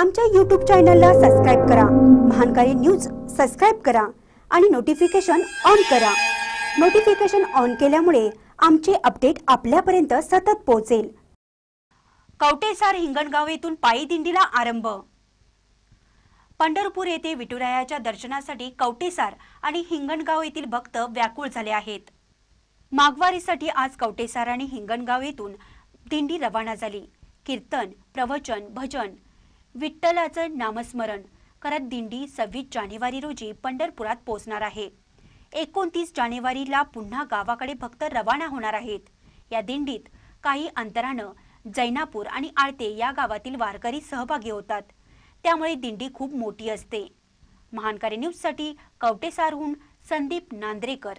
आमच्या यूट्यूब चॅनलला सबस्क्राईब करा महानकारी न्यूज सबस्क्राईब करा आणि नोटिफिकेशन ऑन करा नोटिफिकेशन ऑन केल्यामुळे आमचे अपडेट आपल्यापर्यंत सतत पोहोचेल कवटेसार हिंगणगाव येथून पायी दिंडीला आरंभ पंढरपूर येथे विठुरायाच्या दर्शनासाठी कवटेसार आणि हिंगणगाव येथील भक्त व्याकुळ झाले आहेत माघवारीसाठी आज कवटेसार आणि हिंगणगाव येथून दिंडी रवाना झाली कीर्तन प्रवचन भजन विठ्ठलाचं नामस्मरण करत दिंडी सव्वीस जानेवारी रोजी पंढरपुरात पोहोचणार आहे एकोणतीस जानेवारीला पुन्हा गावाकडे भक्त रवाना होणार आहेत या दिंडीत काही अंतरानं जैनापूर आणि आळते या गावातील वारकरी सहभागी होतात त्यामुळे दिंडी खूप मोठी असते महानकारी न्यूजसाठी कवटेसारहून संदीप नांद्रेकर